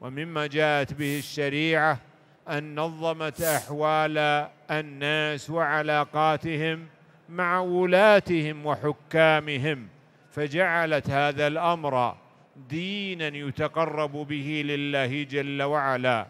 ومما جاءت به الشريعه ان نظمت احوال الناس وعلاقاتهم مع ولاتهم وحكامهم فجعلت هذا الامر دينا يتقرب به لله جل وعلا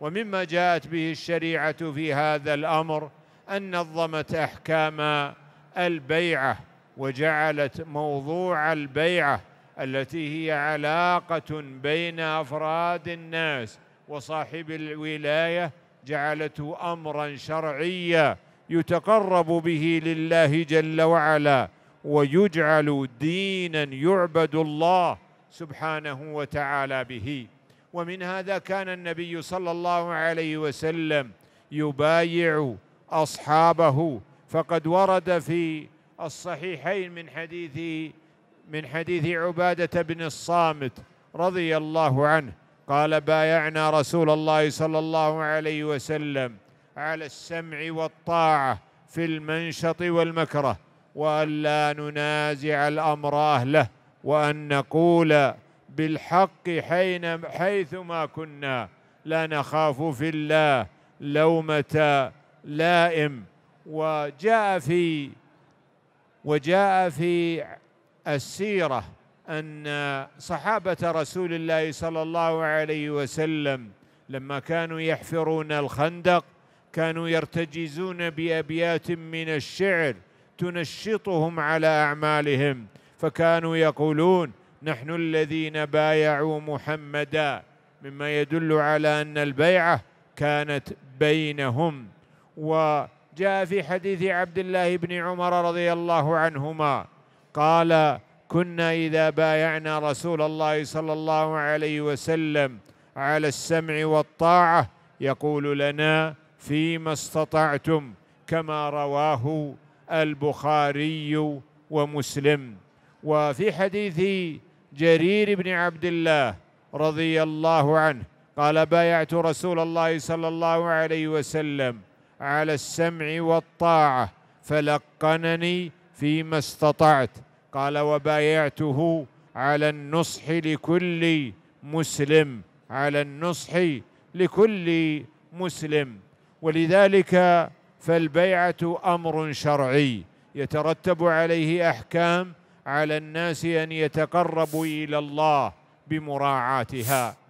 ومما جاءت به الشريعه في هذا الامر ان نظمت احكام البيعه وجعلت موضوع البيعه التي هي علاقة بين أفراد الناس وصاحب الولاية جعلته أمرا شرعيا يتقرب به لله جل وعلا ويجعل دينا يعبد الله سبحانه وتعالى به ومن هذا كان النبي صلى الله عليه وسلم يبايع أصحابه فقد ورد في الصحيحين من حديث من حديث عباده بن الصامت رضي الله عنه قال بايعنا رسول الله صلى الله عليه وسلم على السمع والطاعه في المنشط والمكره وان لا ننازع الامر اهله وان نقول بالحق حين حيثما كنا لا نخاف في الله لومه لائم وجاء في وجاء في السيره ان صحابه رسول الله صلى الله عليه وسلم لما كانوا يحفرون الخندق كانوا يرتجزون بابيات من الشعر تنشطهم على اعمالهم فكانوا يقولون نحن الذين بايعوا محمدا مما يدل على ان البيعه كانت بينهم وجاء في حديث عبد الله بن عمر رضي الله عنهما قال كنا إذا بايعنا رسول الله صلى الله عليه وسلم على السمع والطاعة يقول لنا فيما استطعتم كما رواه البخاري ومسلم وفي حديث جرير بن عبد الله رضي الله عنه قال بايعت رسول الله صلى الله عليه وسلم على السمع والطاعه فلقنني فيما استطعت قال وبايعته على النصح لكل مسلم على النصح لكل مسلم ولذلك فالبيعه امر شرعي يترتب عليه احكام على الناس ان يتقربوا الى الله بمراعاتها